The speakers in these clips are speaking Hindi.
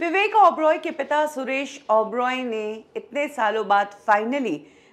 विवेक ओब्रॉय के पिता सुरेश ओब्रॉय ने इतने सालों बाद फाइनली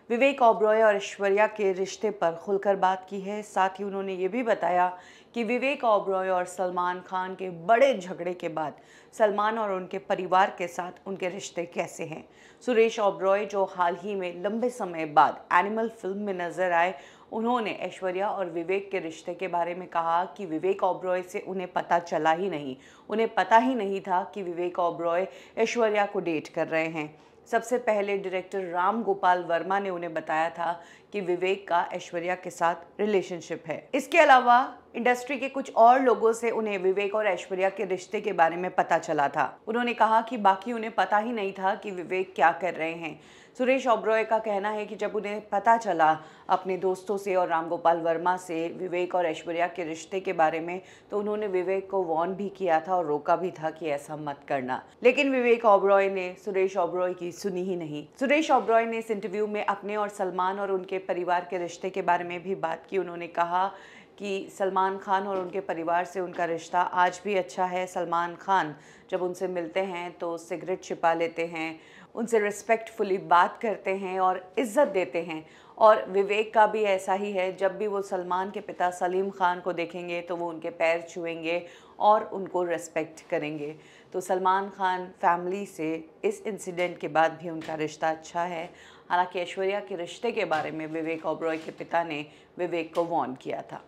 विवेक ओब्रॉय और ऐश्वर्या के रिश्ते पर खुलकर बात की है साथ ही उन्होंने ये भी बताया कि विवेक ओब्रॉय और सलमान खान के बड़े झगड़े के बाद सलमान और उनके परिवार के साथ उनके रिश्ते कैसे हैं सुरेश ओब्रॉय जो हाल ही में लंबे समय बाद एनिमल फिल्म में नज़र आए उन्होंने ऐश्वर्या और विवेक के रिश्ते के बारे में कहा कि विवेक ओब्रॉय से उन्हें पता चला ही नहीं उन्हें पता ही नहीं था कि विवेक ओब्रॉय ऐश्वर्या को डेट कर रहे हैं सबसे पहले डायरेक्टर राम गोपाल वर्मा ने उन्हें बताया था कि विवेक का ऐश्वर्या के साथ रिलेशनशिप है इसके अलावा इंडस्ट्री के कुछ और लोगों से उन्हें विवेक और ऐश्वर्या के रिश्ते के बारे में पता चला था उन्होंने कहा कि बाकी उन्हें पता ही नहीं था कि विवेक क्या कर रहे हैं सुरेश ओब्रॉय का कहना है कि जब उन्हें पता चला अपने दोस्तों से और रामगोपाल वर्मा से विवेक और ऐश्वर्या के रिश्ते के बारे में तो उन्होंने विवेक को वॉर्न भी किया था और रोका भी था कि ऐसा मत करना लेकिन विवेक ओब्रॉय ने सुरेश ओब्रॉय की सुनी ही नहीं सुरेश ओब्रॉय ने इस इंटरव्यू में अपने और सलमान और उनके परिवार के रिश्ते के बारे में भी बात की उन्होंने कहा कि सलमान खान और उनके परिवार से उनका रिश्ता आज भी अच्छा है सलमान खान जब उनसे मिलते हैं तो सिगरेट छिपा लेते हैं उनसे रिस्पेक्टफुली बात करते हैं और इज़्ज़त देते हैं और विवेक का भी ऐसा ही है जब भी वो सलमान के पिता सलीम खान को देखेंगे तो वो उनके पैर छुएंगे और उनको रेस्पेक्ट करेंगे तो सलमान खान फैमिली से इस इंसिडेंट के बाद भी उनका रिश्ता अच्छा है हालांकि ऐश्वर्या के रिश्ते के बारे में विवेक ओब्रॉय के पिता ने विवेक को वॉर्न किया था